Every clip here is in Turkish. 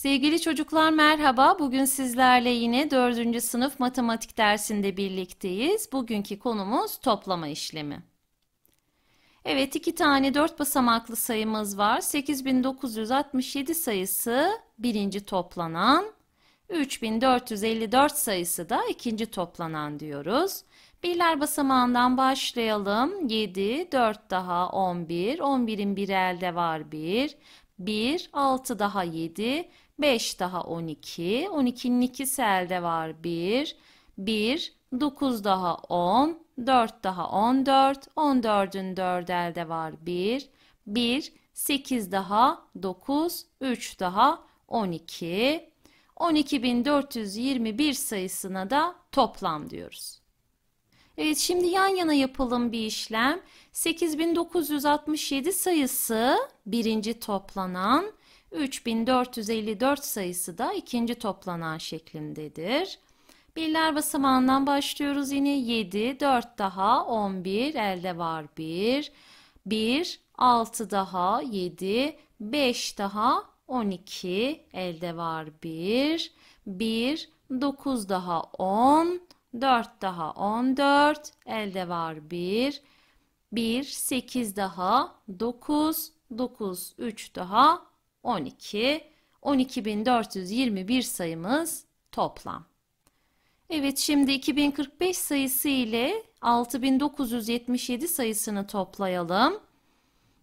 Sevgili çocuklar merhaba. Bugün sizlerle yine 4. sınıf matematik dersinde birlikteyiz. Bugünkü konumuz toplama işlemi. Evet iki tane 4 basamaklı sayımız var. 8967 sayısı birinci toplanan, 3454 sayısı da ikinci toplanan diyoruz. Birler basamağından başlayalım. 7, 4 daha 11, 11'in bir elde var 1, 1, 6 daha 7, 5 daha 12. 12'nin ikisi elde var 1. 1, 9 daha 10. 4 daha 14. 14'ün 4 elde var 1. 1, 8 daha 9. 3 daha 12. 12.421 sayısına da toplam diyoruz. Evet şimdi yan yana yapalım bir işlem. 8967 sayısı birinci toplanan 3454 sayısı da ikinci toplanan şeklindedir. Birler basamağından başlıyoruz yine 7, 4 daha 11 elde var 1, 1, 6 daha 7, 5 daha 12 elde var 1, 1, 9 daha 10, 4 daha 14 elde var 1, 1, 8 daha 9, 9, 3 daha 12, 12.421 sayımız toplam. Evet şimdi 2045 sayısı ile 6977 sayısını toplayalım.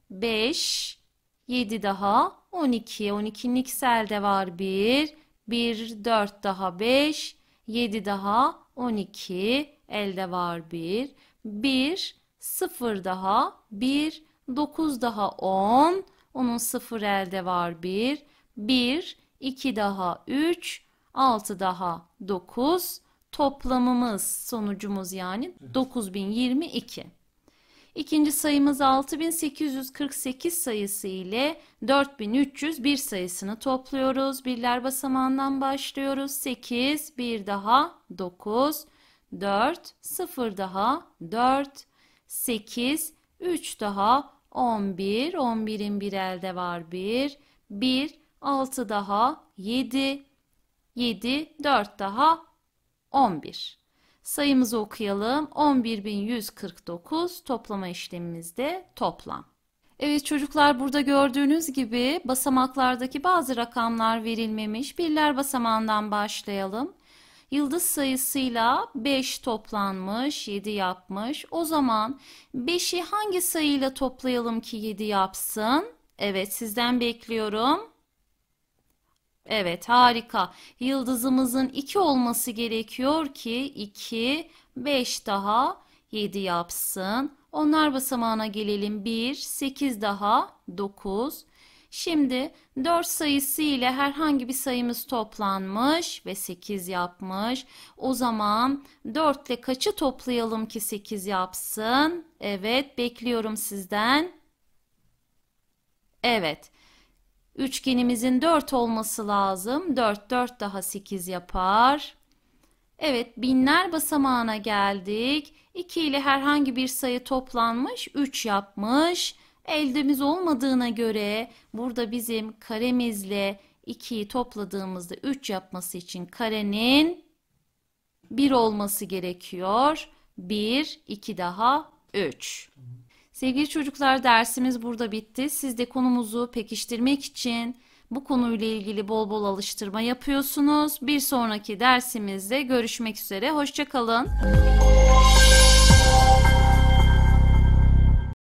5, 7 daha 12, 12'nin ikisi elde var 1, 1, 4 daha 5, 7 daha 12, elde var 1, 1, 0 daha 1, 9 daha 10, onun sıfır elde var 1. 1, 2 daha 3, 6 daha 9. Toplamımız sonucumuz yani 9022. İkinci sayımız 6848 sayısı ile 4301 sayısını topluyoruz. Birler basamağından başlıyoruz. 8, 1 daha 9, 4, 0 daha 4, 8, 3 daha 11, 11'in bir elde var 1, 1, 6 daha 7, 7, 4 daha 11. Sayımızı okuyalım. 11.149 toplama işlemimizde toplam. Evet çocuklar burada gördüğünüz gibi basamaklardaki bazı rakamlar verilmemiş. Birler basamağından başlayalım. Yıldız sayısıyla 5 toplanmış, 7 yapmış. O zaman 5'i hangi sayıyla toplayalım ki 7 yapsın? Evet, sizden bekliyorum. Evet, harika. Yıldızımızın 2 olması gerekiyor ki 2, 5 daha 7 yapsın. Onlar basamağına gelelim. 1, 8 daha 9. Şimdi 4 sayısı ile herhangi bir sayımız toplanmış ve 8 yapmış. O zaman 4 ile kaçı toplayalım ki 8 yapsın? Evet bekliyorum sizden. Evet. Üçgenimizin 4 olması lazım. 4 4 daha 8 yapar. Evet binler basamağına geldik. 2 ile herhangi bir sayı toplanmış 3 yapmış. Eldemiz olmadığına göre burada bizim karemizle 2'yi topladığımızda 3 yapması için karenin 1 olması gerekiyor. 1, 2 daha 3. Sevgili çocuklar dersimiz burada bitti. Siz de konumuzu pekiştirmek için bu konuyla ilgili bol bol alıştırma yapıyorsunuz. Bir sonraki dersimizde görüşmek üzere. Hoşçakalın.